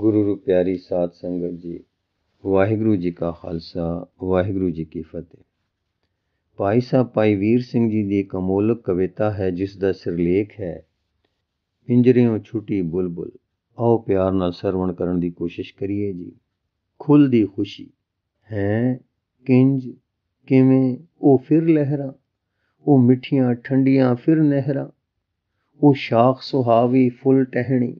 ਗੁਰੂ ਰੂ ਪਿਆਰੀ ਸਾਧ ਸੰਗਤ ਜੀ ਵਾਹਿਗੁਰੂ ਜੀ ਕਾ ਖਾਲਸਾ ਵਾਹਿਗੁਰੂ ਜੀ ਕੀ ਫਤਿਹ ਭਾਈ ਸਾਹਿਬ ਭਾਈ ਵੀਰ ਸਿੰਘ ਜੀ ਦੀ ਇੱਕ ਅਮੋਲਕ ਕਵਿਤਾ ਹੈ ਜਿਸ ਦਾ ਸਿਰਲੇਖ ਹੈ ਪਿੰਜਰਿਓਂ ਛੁੱਟੀ ਬੁਲਬੁਲ ਆਓ ਪਿਆਰ ਨਾਲ ਸਰਵਣ ਕਰਨ ਦੀ ਕੋਸ਼ਿਸ਼ ਕਰੀਏ ਜੀ ਖੁੱਲ ਦੀ ਖੁਸ਼ੀ ਹੈ ਕਿੰਜ ਕਿਵੇਂ ਉਹ ਫਿਰ ਲਹਿਰਾਂ ਉਹ ਮਿੱਠੀਆਂ ਠੰਡੀਆਂ ਫਿਰ ਨਹਿਰਾਂ ਉਹ ਸ਼ਾਖ ਸੁਹਾਵੀ ਫੁੱਲ ਟਹਿਣੀ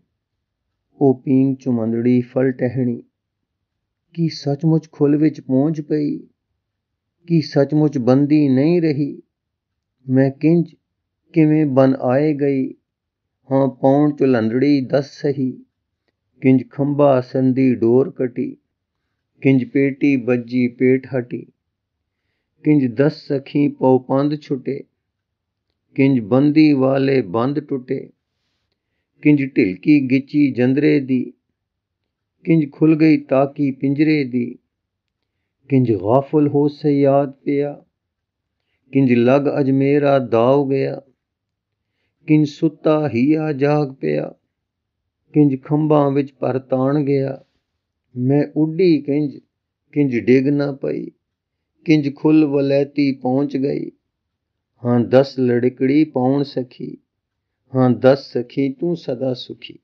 ਪੀਂਗ ਚੁਮੰਦੜੀ ਫਲ ਟਹਿਣੀ ਕੀ ਸੱਚਮੁੱਚ ਖੁੱਲ ਵਿੱਚ ਪਹੁੰਚ ਪਈ ਕੀ ਸੱਚਮੁੱਚ ਬੰਦੀ ਨਹੀਂ ਰਹੀ ਮੈਂ ਕਿੰਜ ਕਿਵੇਂ ਬਨ ਆਏ ਗਈ ਹਾਂ ਪੌਣ ਚੁਲੰਦੜੀ ਦੱਸ ਸਹੀ ਕਿੰਜ ਖੰਭਾ ਸੰਦੀ ਡੋਰ ਕਟੀ ਕਿੰਜ ਪੇਟੀ ਬੱਜੀ ਪੇਟ ਹਟੀ ਕਿੰਜ ਦਸ ਸਖੀ ਪਉ ਪੰਦ ਛੁਟੇ ਕਿੰਜ ਬੰਦੀ ਵਾਲੇ ਬੰਦ ਟੁੱਟੇ ਕਿੰਜ ਢਿਲਕੀ ਗਿੱਚੀ ਜੰਦਰੇ ਦੀ ਕਿੰਜ ਖੁੱਲ ਗਈ ਤਾਕੀ ਪਿੰਜਰੇ ਦੀ ਕਿੰਜ ਗਾਫਲ ਹੋ ਸੇ ਯਾਦ ਪਿਆ ਕਿੰਜ ਲਗ ਅਜ ਮੇਰਾ ਦਾਉ ਗਿਆ ਕਿੰਜ ਸੁੱਤਾ ਹੀਆ ਜਾਗ ਪਿਆ ਕਿੰਜ ਖੰਭਾਂ ਵਿੱਚ ਪਰਤਾਣ ਤਾਣ ਗਿਆ ਮੈਂ ਉੱਡੀ ਕਿੰਜ ਕਿੰਜ ਡਿੱਗ ਨਾ ਪਈ ਕਿੰਜ ਖੁੱਲ ਵਲੈਤੀ ਪਹੁੰਚ ਗਈ ਹਾਂ ਦਸ ਲੜਕੜੀ ਪਾਉਣ ਸਖੀ ਹਾਂ ਦੱਸ ਸਖੀ ਤੂੰ ਸਦਾ ਸੁਖੀ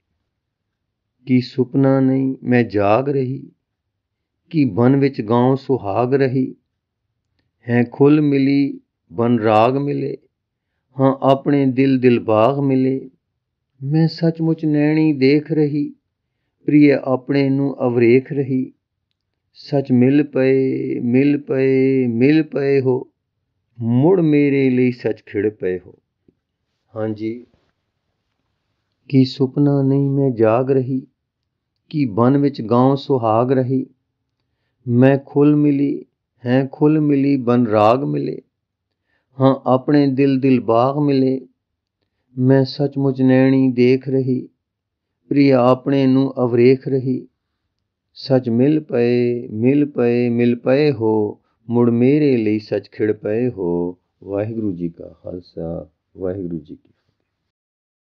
ਕੀ ਸੁਪਨਾ ਨਹੀਂ ਮੈਂ ਜਾਗ ਰਹੀ ਕੀ ਬਨ ਵਿੱਚ ਗਾਉ ਸੁਹਾਗ ਰਹੀ ਹੈ ਖੁੱਲ ਮਿਲੀ ਬਨ ਰਾਗ ਮਿਲੇ ਹਾਂ ਆਪਣੇ ਦਿਲ ਦਿਲਬਾਗ ਮਿਲੇ ਮੈਂ ਸੱਚਮੁੱਚ ਨੈਣੀ ਦੇਖ ਰਹੀ ਪ੍ਰਿਯ ਆਪਣੇ ਨੂੰ ਅਵਰੇਖ ਰਹੀ ਸੱਚ ਮਿਲ ਪਏ ਮਿਲ ਪਏ ਮਿਲ ਪਏ ਹੋ ਮੁੜ ਮੇਰੇ ਲਈ ਸੱਚ ਖਿੜ ਪਏ ਹੋ ਹਾਂਜੀ ਕੀ ਸੁਪਨਾ ਨਹੀਂ ਮੈਂ ਜਾਗ ਰਹੀ ਕੀ ਬਨ ਵਿੱਚ ਗਾਉ ਸੁਹਾਗ ਰਹੀ ਮੈਂ ਖੁੱਲ ਮਿਲੀ ਹੈ ਖੁੱਲ ਮਿਲੀ ਬਨ ਰਾਗ ਮਿਲੇ ਹਾਂ ਆਪਣੇ ਦਿਲ ਦਿਲ ਬਾਗ ਮਿਲੇ ਮੈਂ ਸੱਚਮੁੱਚ ਨੈਣੀ ਦੇਖ ਰਹੀ ਪ੍ਰੀ ਆਪਣੇ ਨੂੰ ਅਵਰੇਖ ਰਹੀ ਸੱਚ ਮਿਲ ਪਏ ਮਿਲ ਪਏ ਮਿਲ ਪਏ ਹੋ ਮੁੜ ਮੇਰੇ ਲਈ ਸੱਚ ਖਿੜ ਪਏ ਹੋ ਵਾਹਿਗੁਰੂ ਜੀ ਕਾ ਖਾਲਸਾ ਵਾਹਿਗੁਰੂ ਜੀ ਕੀ